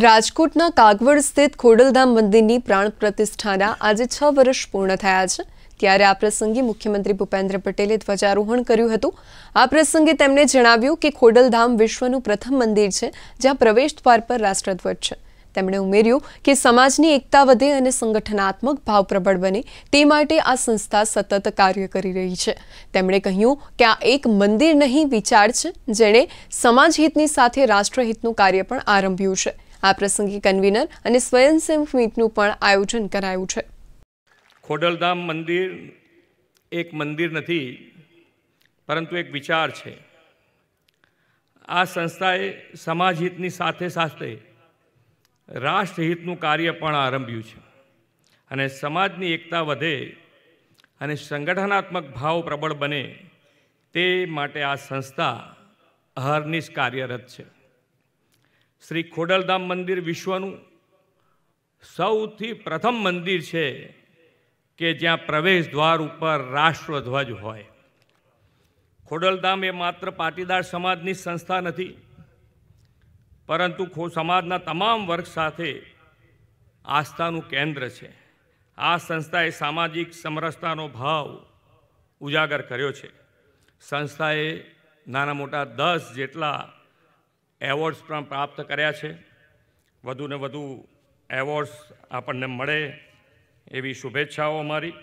રાજકોટના કાગવડ સ્થિત ખોડલધામ મંદિરની પ્રાણ પ્રતિષ્ઠાના આજે છ વર્ષ પૂર્ણ થયા છે ત્યારે આ પ્રસંગે મુખ્યમંત્રી ભૂપેન્દ્ર પટેલે ધ્વજારોહણ કર્યું હતું આ પ્રસંગે તેમણે જણાવ્યું કે ખોડલધામ વિશ્વનું પ્રથમ મંદિર છે જ્યાં પ્રવેશ દ્વાર પર રાષ્ટ્રધ્વજ છે તેમણે ઉમેર્યું કે સમાજની એકતા વધે અને સંગઠનાત્મક ભાવ પ્રબળ બને તે માટે આ સંસ્થા સતત કાર્ય કરી રહી છે તેમણે કહ્યું કે આ એક મંદિર નહીં વિચાર છે જેણે સમાજહિતની સાથે રાષ્ટ્રહિતનું કાર્ય પણ આરંભ્યું છે આ પ્રસંગે કન્વીનર અને સ્વયંસેવક મીટનું પણ આયોજન કરાયું છે ખોડલધામ મંદિર એક મંદિર નથી પરંતુ એક વિચાર છે આ સંસ્થાએ સમાજહિતની સાથે સાથે રાષ્ટ્રહિતનું કાર્ય પણ આરંભ્યું છે અને સમાજની એકતા વધે અને સંગઠનાત્મક ભાવ પ્રબળ બને તે માટે આ સંસ્થા અહર્નિશ કાર્યરત છે શ્રી ખોડલધામ મંદિર વિશ્વનું સૌથી પ્રથમ મંદિર છે કે જ્યાં પ્રવેશ દ્વાર ઉપર રાષ્ટ્રધ્વજ હોય ખોડલધામ એ માત્ર પાટીદાર સમાજની સંસ્થા નથી પરંતુ ખો સમાજના તમામ વર્ગ સાથે આસ્થાનું કેન્દ્ર છે આ સંસ્થાએ સામાજિક સમરસતાનો ભાવ ઉજાગર કર્યો છે સંસ્થાએ નાના મોટા દસ જેટલા એવોર્ડ્સ પણ પ્રાપ્ત કર્યા છે વધુને વધુ એવોર્ડ્સ આપણને મળે એવી શુભેચ્છાઓ અમારી